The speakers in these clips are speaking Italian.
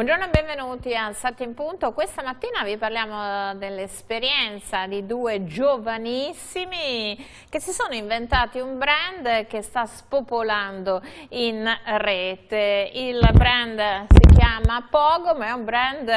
Buongiorno e benvenuti a Sette in Punto. Questa mattina vi parliamo eh, dell'esperienza di due giovanissimi che si sono inventati un brand che sta spopolando in rete. Il brand si chiama Pogo, ma è un brand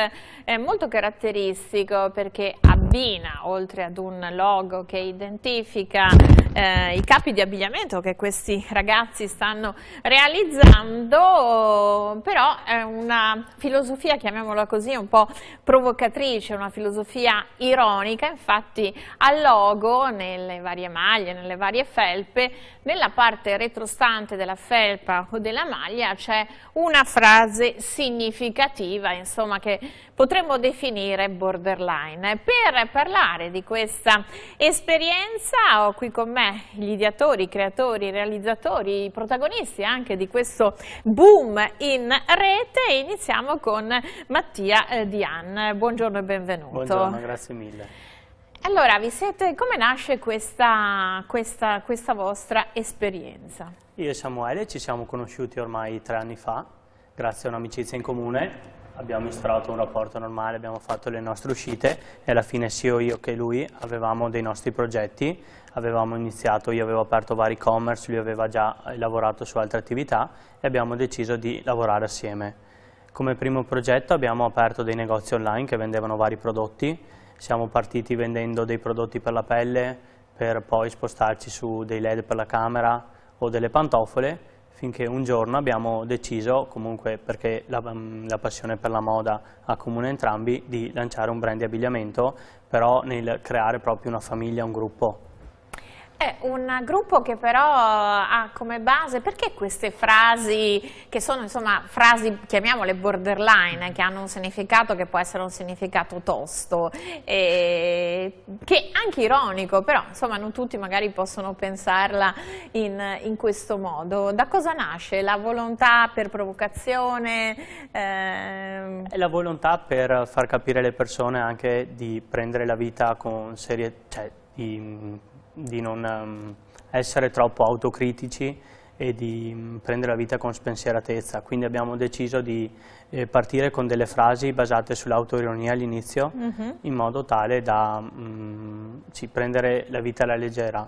eh, molto caratteristico perché abbina, oltre ad un logo che identifica eh, i capi di abbigliamento che questi ragazzi stanno realizzando, però è una filosofia, chiamiamola così, un po' provocatrice, una filosofia ironica, infatti al logo, nelle varie maglie, nelle varie felpe, nella parte retrostante della felpa o della maglia c'è una frase significativa, insomma, che potremmo definire borderline. Per parlare di questa esperienza ho qui con me come gli ideatori, i creatori, i realizzatori, i protagonisti anche di questo boom in rete. Iniziamo con Mattia eh, Dian. Buongiorno e benvenuto. Buongiorno, grazie mille. Allora, siete, come nasce questa, questa, questa vostra esperienza? Io e Samuele ci siamo conosciuti ormai tre anni fa, grazie a un'amicizia in comune abbiamo instaurato un rapporto normale, abbiamo fatto le nostre uscite e alla fine sia io che lui avevamo dei nostri progetti, avevamo iniziato, io avevo aperto vari e-commerce, lui aveva già eh, lavorato su altre attività e abbiamo deciso di lavorare assieme. Come primo progetto abbiamo aperto dei negozi online che vendevano vari prodotti, siamo partiti vendendo dei prodotti per la pelle per poi spostarci su dei led per la camera o delle pantofole finché un giorno abbiamo deciso, comunque perché la, mm, la, passione per la moda ha comune entrambi, di lanciare un brand di abbigliamento, però nel creare proprio una famiglia, un gruppo un gruppo che però eh, ha come base, perché queste frasi, che sono insomma frasi, chiamiamole borderline, che hanno un significato che può essere un significato tosto, e, che anche ironico, però insomma non tutti magari possono pensarla in, in questo modo. Da cosa nasce? La volontà per provocazione? Ehm... È la volontà per far capire alle persone anche di prendere la vita con serietà, Cioè, di, di non ehm, essere troppo autocritici e di mm, prendere la vita con spensieratezza, quindi abbiamo deciso di eh, partire con delle frasi basate sull'autoironia all'inizio mm -hmm. in modo tale da mh, mm, sì, prendere la vita alla leggera.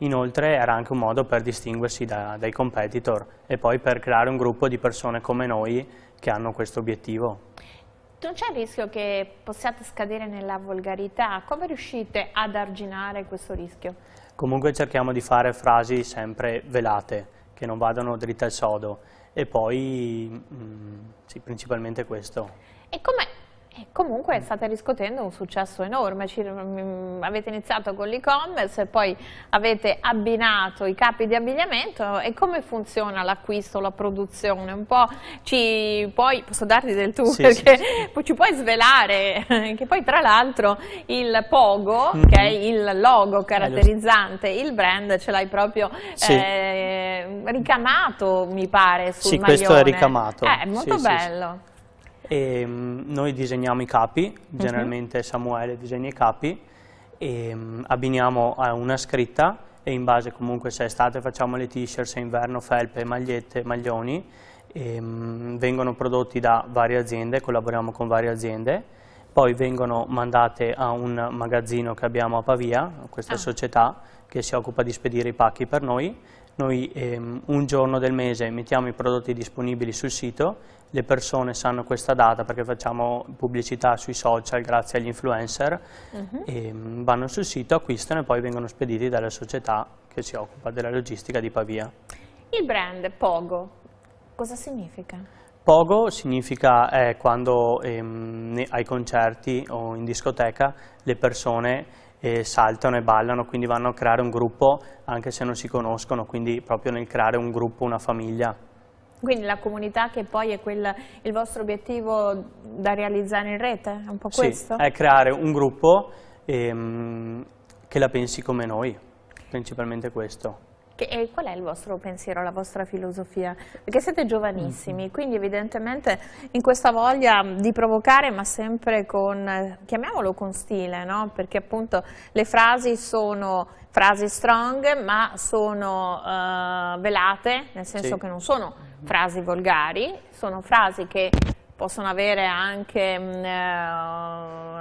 Inoltre era anche un modo per distinguersi da, dai competitor e poi per creare un gruppo di persone come noi che hanno questo obiettivo. Non c'è il rischio che possiate scadere nella volgarità? Come riuscite ad arginare questo rischio? Comunque cerchiamo di fare frasi sempre velate, che non vadano dritte al sodo. E poi, mh, mm, sì, principalmente questo. E come comunque state riscuotendo un successo enorme, Ci, mh, mm, avete iniziato con l'e-commerce, e poi avete abbinato i capi di abbigliamento e come funziona l'acquisto, la produzione? Un po' ci poi, posso darti del tu sì, perché sì, sì. ci puoi svelare che poi tra l'altro il Pogo, mm -hmm. che è il logo eh, caratterizzante, il brand ce l'hai proprio eh, ricamato mi pare sul sì, maglione. questo è ricamato. Eh, è eh, molto bello. E, mm, noi disegniamo i capi, mhm. generalmente Samuele disegna i capi, e, mm, abbiniamo a una scritta e in base comunque se è estate facciamo le t-shirt, se è inverno felpe, magliette, maglioni, e, mm, vengono prodotti da varie aziende, collaboriamo con varie aziende, poi vengono mandate a un magazzino che abbiamo a Pavia, questa ah. società che si occupa di spedire i pacchi per noi, noi ehm, un giorno del mese mettiamo i prodotti disponibili sul sito, le persone sanno questa data perché facciamo pubblicità sui social grazie agli influencer, uh -huh. e, vanno sul sito, acquistano e poi vengono spediti dalla società che si occupa della logistica di Pavia. Il brand Pogo, cosa significa? Pogo significa eh, quando ehm, ai concerti o in discoteca le persone e saltano e ballano, quindi vanno a creare un gruppo anche se non si conoscono, quindi proprio nel creare un gruppo, una famiglia. Quindi la comunità che poi è quel, il vostro obiettivo da realizzare in rete, è un po' sì, questo? Sì, è creare un gruppo ehm, che la pensi come noi, principalmente questo. Che, e qual è il vostro pensiero, la vostra filosofia? Perché siete giovanissimi, mhm. quindi evidentemente in questa voglia di provocare, ma sempre con, chiamiamolo con stile, no? perché appunto le frasi sono frasi strong, ma sono uh, velate, nel senso sì. che non sono frasi volgari, sono frasi che possono avere anche... Uh,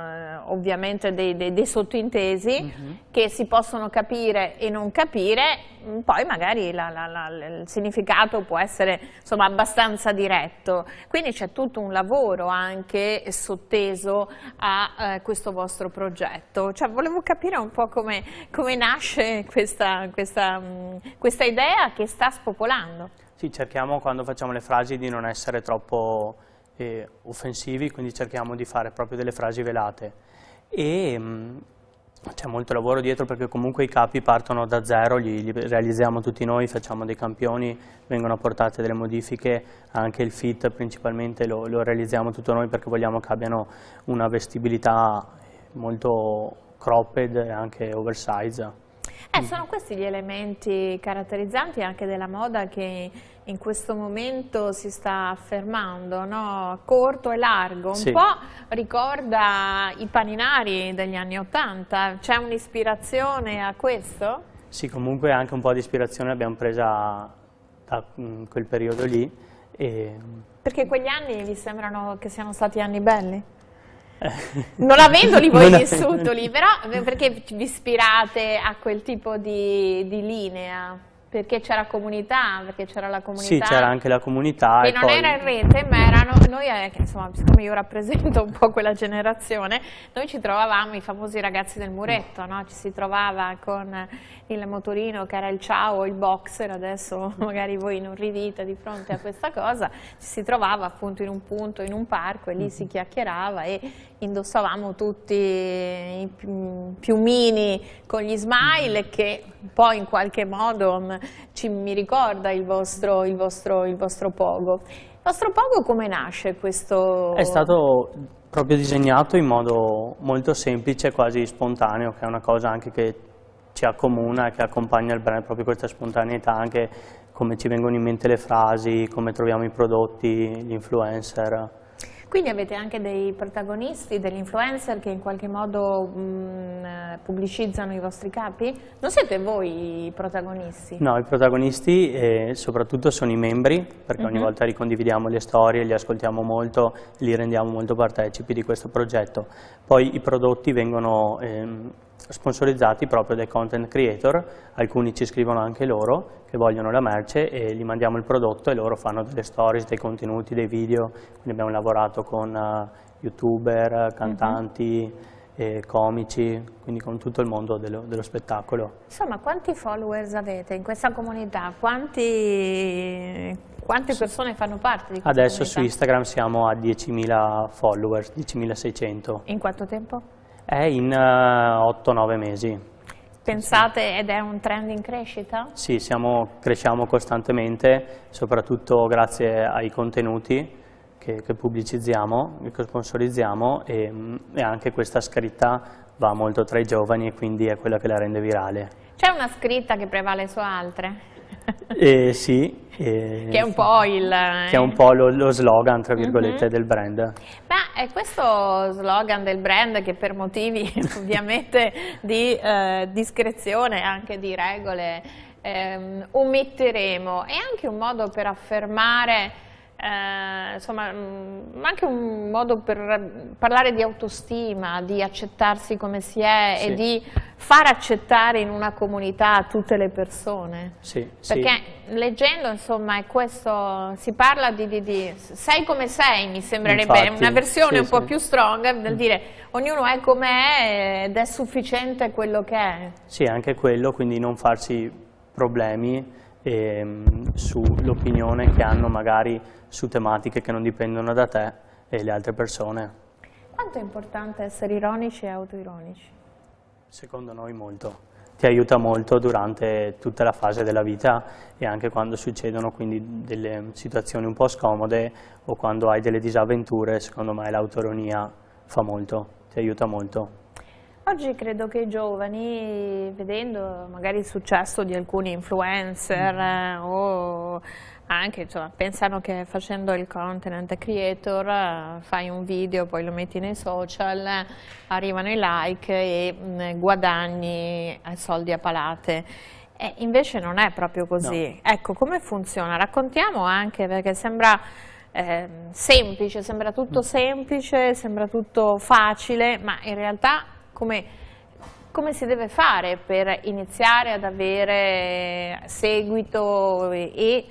ovviamente dei, dei, dei sottintesi uh mhm. -huh. che si possono capire e non capire, mm, poi magari la, la, la, il significato può essere insomma, abbastanza diretto. Quindi c'è tutto un lavoro anche sotteso a eh, questo vostro progetto. Cioè, volevo capire un po' come, come nasce questa, questa, mh, mm, questa idea che sta spopolando. Sì, cerchiamo quando facciamo le frasi di non essere troppo eh, offensivi, quindi cerchiamo di fare proprio delle frasi velate e mm, c'è molto lavoro dietro perché comunque i capi partono da zero, li, li, realizziamo tutti noi, facciamo dei campioni, vengono apportate delle modifiche, anche il fit principalmente lo, lo realizziamo tutto noi perché vogliamo che abbiano una vestibilità molto cropped e anche oversized. Eh, sono questi gli elementi caratterizzanti anche della moda che in questo momento si sta affermando, no? corto e largo, un sì. po' ricorda i paninari degli anni Ottanta, c'è un'ispirazione a questo? Sì, comunque anche un po' di ispirazione abbiamo presa da mm, quel periodo lì. E... Perché quegli anni vi sembrano che siano stati anni belli? non avendoli voi non gli avendo. però perché vi ispirate a quel tipo di, di linea? Perché c'era comunità, perché c'era la comunità. Sì, c'era anche la comunità. Che non poi... era in rete, ma erano noi, eh, insomma, siccome io rappresento un po' quella generazione, noi ci trovavamo i famosi ragazzi del muretto, no? ci si trovava con il motorino che era il ciao, il boxer, adesso magari voi non ridite di fronte a questa cosa, ci si trovava appunto in un punto, in un parco e lì si mm-hmm. chiacchierava e indossavamo tutti i piumini con gli smile che poi in qualche modo mm, ci, mi ricorda il vostro, il, vostro, il vostro pogo. Il vostro pogo come nasce questo? È stato proprio disegnato in modo molto semplice, quasi spontaneo, che è una cosa anche che ci accomuna, e che accompagna il brand, proprio questa spontaneità, anche come ci vengono in mente le frasi, come troviamo i prodotti, gli influencer. Quindi avete anche dei protagonisti, degli influencer che in qualche modo mh, mm, pubblicizzano i vostri capi? Non siete voi i protagonisti? No, i protagonisti eh, soprattutto sono i membri, perché uh -huh. ogni mhm. volta ricondividiamo le storie, li ascoltiamo molto, li rendiamo molto partecipi di questo progetto. Poi i prodotti vengono eh, sponsorizzati proprio dai content creator, alcuni ci scrivono anche loro che vogliono la merce e gli mandiamo il prodotto e loro fanno delle stories, dei contenuti, dei video, quindi abbiamo lavorato con uh, youtuber, cantanti, uh mm-hmm. eh, -huh comici, quindi con tutto il mondo dello, dello, spettacolo. Insomma, quanti followers avete in questa comunità? Quanti, quante persone fanno parte di questa Adesso comunità? su Instagram siamo a 10.000 followers, 10.600. In quanto tempo? È in uh, eh, 8-9 mesi. Pensate ed è un trend in crescita? Sì, siamo, cresciamo costantemente, soprattutto grazie ai contenuti che, che pubblicizziamo, che sponsorizziamo e, e anche questa scritta va molto tra i giovani e quindi è quella che la rende virale. C'è una scritta che prevale su altre? Eh, sì. Eh, che è un po' il... Che è un eh. po' lo, lo slogan, tra virgolette, uh mhm. -huh. del brand. Ma è eh, questo slogan del brand che per motivi ovviamente di eh, discrezione, anche di regole, ehm, ometteremo, è anche un modo per affermare eh, insomma, mh, mm, anche un modo per parlare di autostima, di accettarsi come si è sì. e di far accettare in una comunità tutte le persone. Sì, Perché sì. leggendo, insomma, è questo, si parla di, di, di sei come sei, mi sembrerebbe Infatti, una versione sì, un po' più strong del mm. dire ognuno è come è ed è sufficiente quello che è. Sì, anche quello, quindi non farsi problemi ehm, sull'opinione che hanno magari su tematiche che non dipendono da te e le altre persone. Quanto è importante essere ironici e autoironici? Secondo noi molto. Ti aiuta molto durante tutta la fase della vita e anche quando succedono quindi delle situazioni un po' scomode o quando hai delle disavventure, secondo me l'autoironia fa molto, ti aiuta molto. Oggi credo che i giovani, vedendo magari il successo di alcuni influencer mm. o anche insomma, pensano che facendo il content creator fai un video, poi lo metti nei social, arrivano i like e mm, guadagni eh, soldi a palate. E invece non è proprio così. No. Ecco, come funziona? Raccontiamo anche perché sembra... Eh, semplice, sembra tutto mm. semplice, sembra tutto facile, ma in realtà come, come si deve fare per iniziare ad avere seguito e, e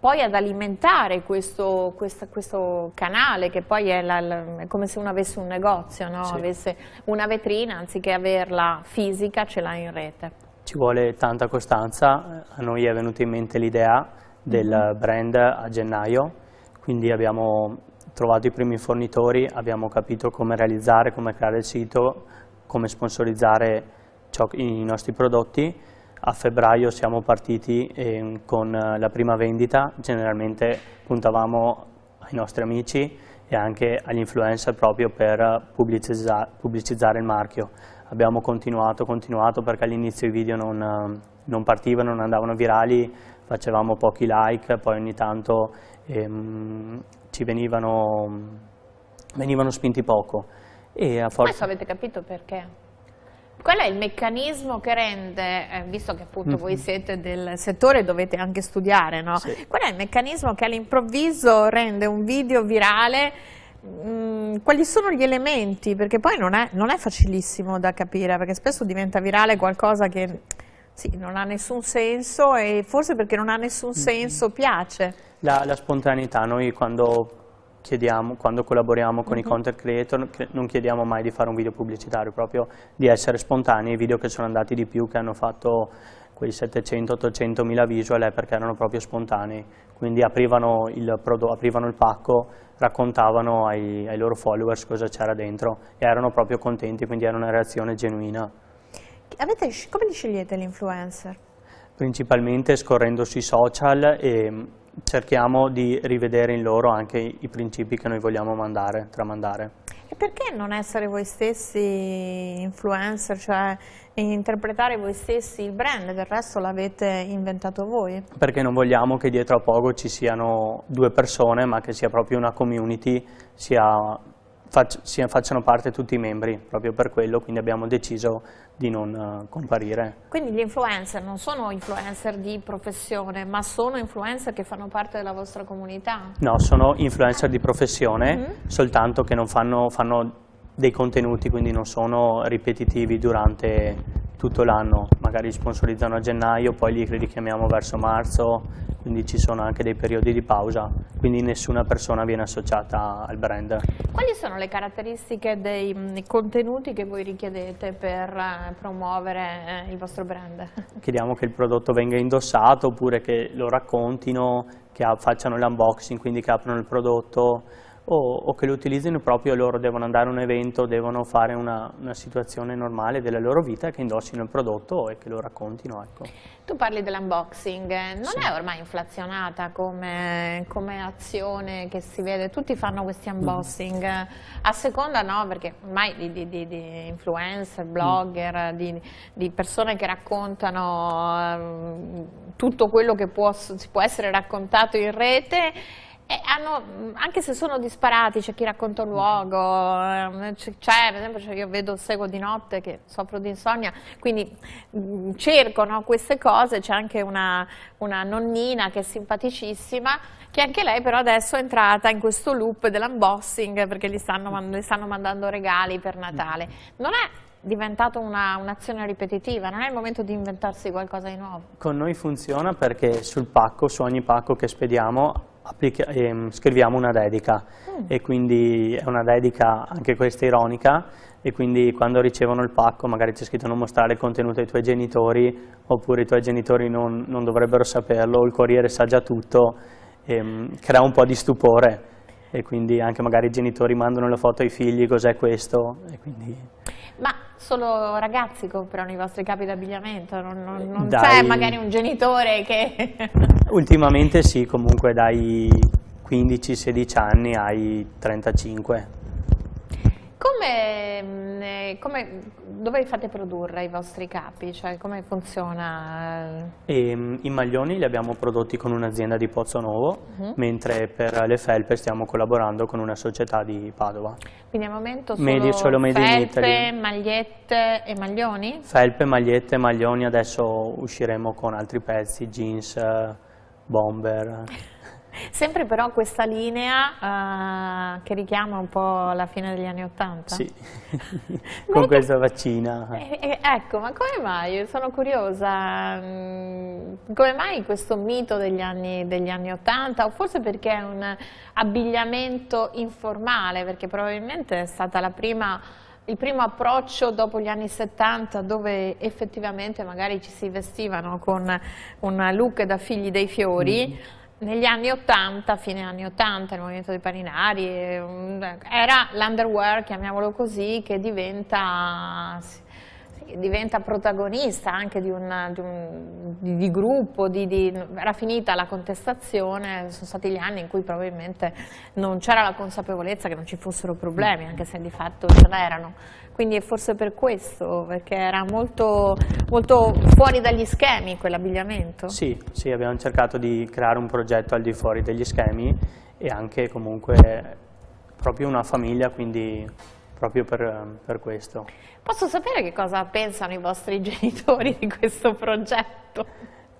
poi ad alimentare questo, questo, questo, canale che poi è, la, la, è come se uno avesse un negozio, no? sì. avesse una vetrina anziché averla fisica ce l'ha in rete. Ci vuole tanta costanza, a noi è venuta in mente l'idea del mm-hmm. brand a gennaio, quindi abbiamo trovato i primi fornitori, abbiamo capito come realizzare, come creare il sito, come sponsorizzare ciò, i nostri prodotti. A febbraio siamo partiti ehm, eh, con la prima vendita, generalmente puntavamo ai nostri amici e anche agli influencer proprio per pubblicizza, pubblicizzare il marchio. Abbiamo continuato, continuato perché all'inizio i video non, ehm, non partivano, non andavano virali, facevamo pochi like, poi ogni tanto ehm, ci venivano, venivano spinti poco. E a forza... Adesso avete capito perché? Qual è il meccanismo che rende, eh, visto che appunto mm -hmm. voi siete del settore e dovete anche studiare, no? sì. qual è il meccanismo che all'improvviso rende un video virale mm, quali sono gli elementi? Perché poi non è, non è, facilissimo da capire, perché spesso diventa virale qualcosa che sì, non ha nessun senso e forse perché non ha nessun senso piace. La, la, spontaneità, noi quando chiediamo, quando collaboriamo con mm -hmm. i mhm. content creator non chiediamo mai di fare un video pubblicitario, proprio di essere spontanei, i video che sono andati di più, che hanno fatto quei 700-800 mila visual è perché erano proprio spontanei, quindi aprivano il, aprivano il pacco, raccontavano ai, ai loro followers cosa c'era dentro e erano proprio contenti, quindi era una reazione genuina. Avete, come li scegliete gli influencer? Principalmente scorrendo sui social e cerchiamo di rivedere in loro anche i principi che noi vogliamo mandare, tramandare. E perché non essere voi stessi influencer, cioè interpretare voi stessi il brand, del resto l'avete inventato voi? Perché non vogliamo che dietro a poco ci siano due persone, ma che sia proprio una community, sia facciano parte tutti i membri, proprio per quello, quindi abbiamo deciso di non eh, comparire. Quindi gli influencer non sono influencer di professione, ma sono influencer che fanno parte della vostra comunità? No, sono influencer di professione, mm -hmm. soltanto che non fanno, fanno dei contenuti, quindi non sono ripetitivi durante tutto l'anno, magari li sponsorizzano a gennaio, poi li richiamiamo verso marzo, quindi ci sono anche dei periodi di pausa, quindi nessuna persona viene associata al brand. Quali sono le caratteristiche dei mm, contenuti che voi richiedete per eh, promuovere eh, il vostro brand? Chiediamo che il prodotto venga indossato oppure che lo raccontino, che facciano l'unboxing, quindi che aprano il prodotto, o, o, che lo utilizzino proprio loro, devono andare a un evento, devono fare una, una, situazione normale della loro vita, che indossino il prodotto e che lo raccontino. Ecco. Tu parli dell'unboxing, non sì. è ormai inflazionata come, come, azione che si vede? Tutti fanno questi unboxing, mm. a seconda no, perché ormai di, di, di, di influencer, blogger, mm. di, persone che raccontano um, tutto quello che può, può essere raccontato in rete, hanno, anche se sono disparati, c'è chi racconta un luogo, ehm, c'è, per esempio cioè io vedo seguo di notte che soffro di insonnia, quindi mh, mm, cerco no, queste cose, c'è anche una, una, nonnina che è simpaticissima, che anche lei però adesso è entrata in questo loop dell'unboxing perché gli stanno, gli stanno mandando regali per Natale. Non è diventato un'azione un ripetitiva, non è il momento di inventarsi qualcosa di nuovo. Con noi funziona perché sul pacco, su ogni pacco che spediamo, ehm, scriviamo una dedica mm. e quindi è una dedica anche questa ironica e quindi quando ricevono il pacco magari c'è scritto non mostrare il contenuto ai tuoi genitori oppure i tuoi genitori non, non dovrebbero saperlo, il corriere sa già tutto, ehm, crea un po' di stupore e quindi anche magari i genitori mandano le foto ai figli, cos'è questo? E quindi... Ma solo ragazzi comprano i vostri capi d'abbigliamento, non, non, eh, non c'è magari un genitore che... Ultimamente sì, comunque dai 15-16 anni ai 35 come, mm, come, dove li fate produrre i vostri capi? Cioè, come funziona? E, ehm, I maglioni li abbiamo prodotti con un'azienda di Pozzo Novo, uh mhm. -huh. mentre per le felpe stiamo collaborando con una società di Padova. Quindi al momento solo made, solo made felpe, magliette e maglioni? Felpe, magliette, maglioni, adesso usciremo con altri pezzi, jeans, bomber... Sempre però questa linea uh, che richiama un po' la fine degli anni Ottanta. Sì, con questa ecco, vaccina. Eh, eh, ecco, ma come mai? Sono curiosa, mm, come mai questo mito degli anni Ottanta? O forse perché è un abbigliamento informale, perché probabilmente è stata la prima il primo approccio dopo gli anni 70 dove effettivamente magari ci si vestivano con un look da figli dei fiori mm negli anni 80, fine anni 80, il movimento dei paninari, eh, era l'underwear, chiamiamolo così, che diventa diventa protagonista anche di, un, di un di, di gruppo, era finita la contestazione, sono stati gli anni in cui probabilmente non c'era la consapevolezza che non ci fossero problemi, anche se di fatto ce n'erano. Quindi è forse per questo, perché era molto, molto fuori dagli schemi quell'abbigliamento? Sì, sì, abbiamo cercato di creare un progetto al di fuori degli schemi e anche comunque proprio una famiglia, quindi proprio per, per, questo. Posso sapere che cosa pensano i vostri genitori di questo progetto?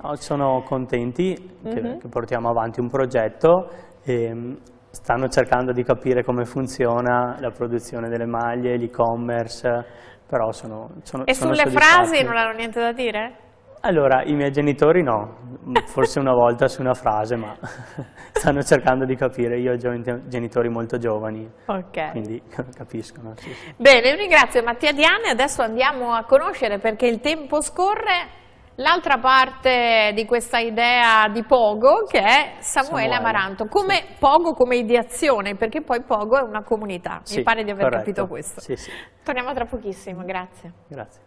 No, sono contenti mm -hmm. che, mhm. che, portiamo avanti un progetto e mm, stanno cercando di capire come funziona la produzione delle maglie, l'e-commerce, però sono, sono E sono sulle frasi non hanno niente da dire? Allora, i miei genitori no, forse una volta su una frase, ma stanno cercando di capire, io ho genitori molto giovani, okay. quindi capiscono. Sì, sì. Bene, io ringrazio Mattia Diane, adesso andiamo a conoscere perché il tempo scorre l'altra parte di questa idea di Pogo che è Samuele, Samuele. Amaranto, come sì. Pogo come ideazione, perché poi Pogo è una comunità, mi pare di aver corretto. capito questo. Sì, sì. Torniamo tra pochissimo, grazie. Grazie.